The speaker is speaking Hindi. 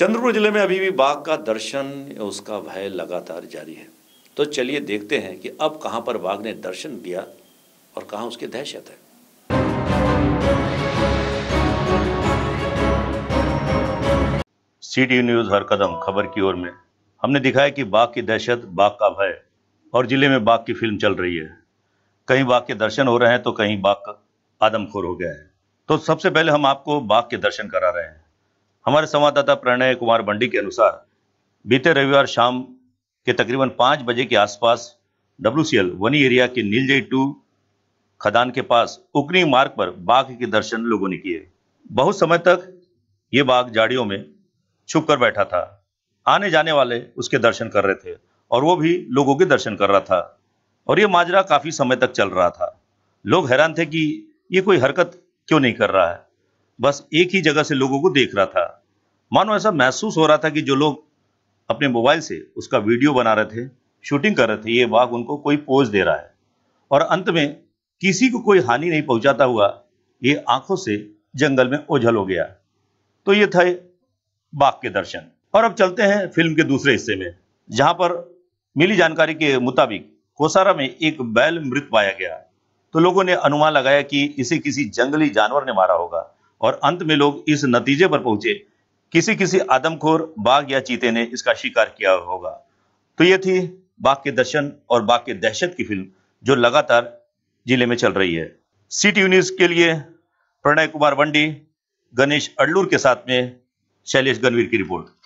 चंद्रपुर जिले में अभी भी बाघ का दर्शन उसका भय लगातार जारी है तो चलिए देखते हैं कि अब कहां पर बाघ ने दर्शन दिया और कहा उसके दहशत है सी टी न्यूज हर कदम खबर की ओर में हमने दिखाया कि बाघ की दहशत बाघ का भय और जिले में बाघ की फिल्म चल रही है कहीं बाघ के दर्शन हो रहे हैं तो कहीं बाघ आदमखोर हो गया है तो सबसे पहले हम आपको बाघ के दर्शन करा रहे हैं हमारे संवाददाता प्रणय कुमार बंडी के अनुसार बीते रविवार शाम के तकरीबन पांच बजे के आसपास डब्ल्यू वनी एरिया के नीलजई टू खदान के पास उकनी मार्ग पर बाघ के दर्शन लोगों ने किए बहुत समय तक ये बाघ जाड़ियों में छुप कर बैठा था आने जाने वाले उसके दर्शन कर रहे थे और वो भी लोगों के दर्शन कर रहा था और ये माजरा काफ़ी समय तक चल रहा था लोग हैरान थे कि ये कोई हरकत क्यों नहीं कर रहा है बस एक ही जगह से लोगों को देख रहा था मानो ऐसा महसूस हो रहा था कि जो लोग अपने मोबाइल से उसका वीडियो बना रहे थे शूटिंग कर रहे थे ये बाघ उनको कोई पोज दे रहा है और अंत में किसी को कोई हानि नहीं पहुंचाता हुआ ये आंखों से जंगल में ओझल हो गया तो ये था बाघ के दर्शन और अब चलते हैं फिल्म के दूसरे हिस्से में जहां पर मिली जानकारी के मुताबिक कोसारा में एक बैल मृत पाया गया तो लोगों ने अनुमान लगाया कि इसे किसी जंगली जानवर ने मारा होगा और अंत में लोग इस नतीजे पर पहुंचे किसी किसी आदमखोर बाघ या चीते ने इसका शिकार किया होगा तो ये थी बाघ के दर्शन और बाघ के दहशत की फिल्म जो लगातार जिले में चल रही है सिटी न्यूज के लिए प्रणय कुमार वंडी गणेश अडलूर के साथ में शैलेश गणवीर की रिपोर्ट